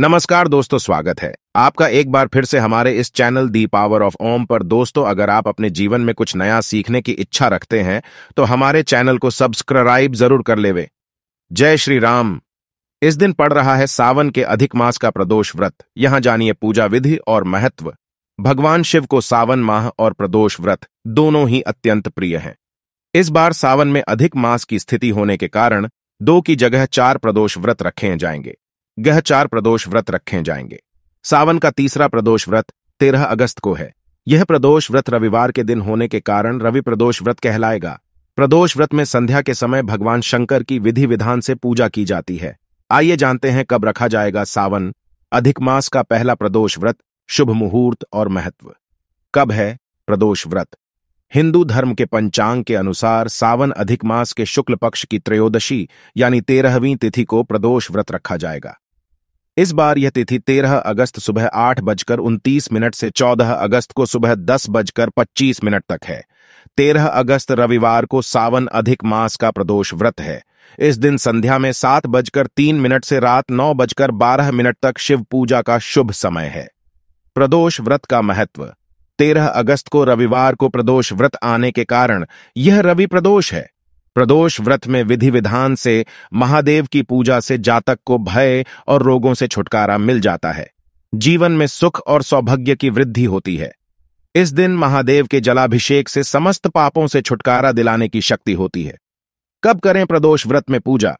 नमस्कार दोस्तों स्वागत है आपका एक बार फिर से हमारे इस channel the power of Om पर दोस्तों अगर आप अपने जीवन में कुछ नया सीखने की इच्छा रखते हैं तो हमारे चैनल को सब्सक्राइब जरूर कर लेवे जय श्री राम इस दिन पड़ रहा है सावन के अधिक मास का प्रदोष व्रत यहाँ जानिए पूजा विधि और महत्व भगवान शिव को सावन माह और प्रदोष व्रत दोनों ही अत्यंत प्रिय हैं इस बार सावन में अधिक मास की स्थिति होने के कारण दो की जगह चार प्रदोष व्रत रखे जाएंगे गह चार प्रदोष व्रत रखे जाएंगे सावन का तीसरा प्रदोष व्रत तेरह अगस्त को है यह प्रदोष व्रत रविवार के दिन होने के कारण रवि प्रदोष व्रत कहलाएगा प्रदोष व्रत में संध्या के समय भगवान शंकर की विधि विधान से पूजा की जाती है आइए जानते हैं कब रखा जाएगा सावन अधिक मास का पहला प्रदोष व्रत शुभ मुहूर्त और महत्व कब है प्रदोष व्रत हिंदू धर्म के पंचांग के अनुसार सावन अधिक मास के शुक्ल पक्ष की त्रयोदशी यानी तेरहवीं तिथि को प्रदोष व्रत रखा जाएगा इस बार यह तिथि 13 अगस्त सुबह आठ बजकर उनतीस मिनट से 14 अगस्त को सुबह दस बजकर पच्चीस मिनट तक है 13 अगस्त रविवार को सावन अधिक मास का प्रदोष व्रत है इस दिन संध्या में सात बजकर तीन मिनट से रात नौ बजकर बारह मिनट तक शिव पूजा का शुभ समय है प्रदोष व्रत का महत्व 13 अगस्त को रविवार को प्रदोष व्रत आने के कारण यह रवि प्रदोष है प्रदोष व्रत में विधि विधान से महादेव की पूजा से जातक को भय और रोगों से छुटकारा मिल जाता है जीवन में सुख और सौभाग्य की वृद्धि होती है इस दिन महादेव के जलाभिषेक से समस्त पापों से छुटकारा दिलाने की शक्ति होती है कब करें प्रदोष व्रत में पूजा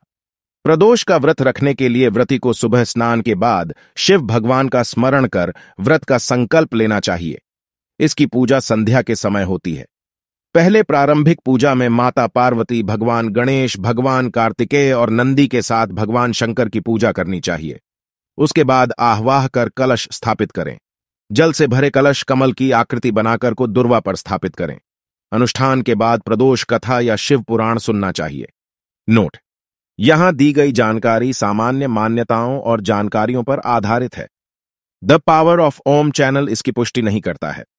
प्रदोष का व्रत रखने के लिए व्रति को सुबह स्नान के बाद शिव भगवान का स्मरण कर व्रत का संकल्प लेना चाहिए इसकी पूजा संध्या के समय होती है पहले प्रारंभिक पूजा में माता पार्वती भगवान गणेश भगवान कार्तिकेय और नंदी के साथ भगवान शंकर की पूजा करनी चाहिए उसके बाद आह्वाह कर कलश स्थापित करें जल से भरे कलश कमल की आकृति बनाकर को दुर्वा पर स्थापित करें अनुष्ठान के बाद प्रदोष कथा या शिव पुराण सुनना चाहिए नोट यहां दी गई जानकारी सामान्य मान्यताओं और जानकारियों पर आधारित है the power of Om channel इसकी पुष्टि नहीं करता है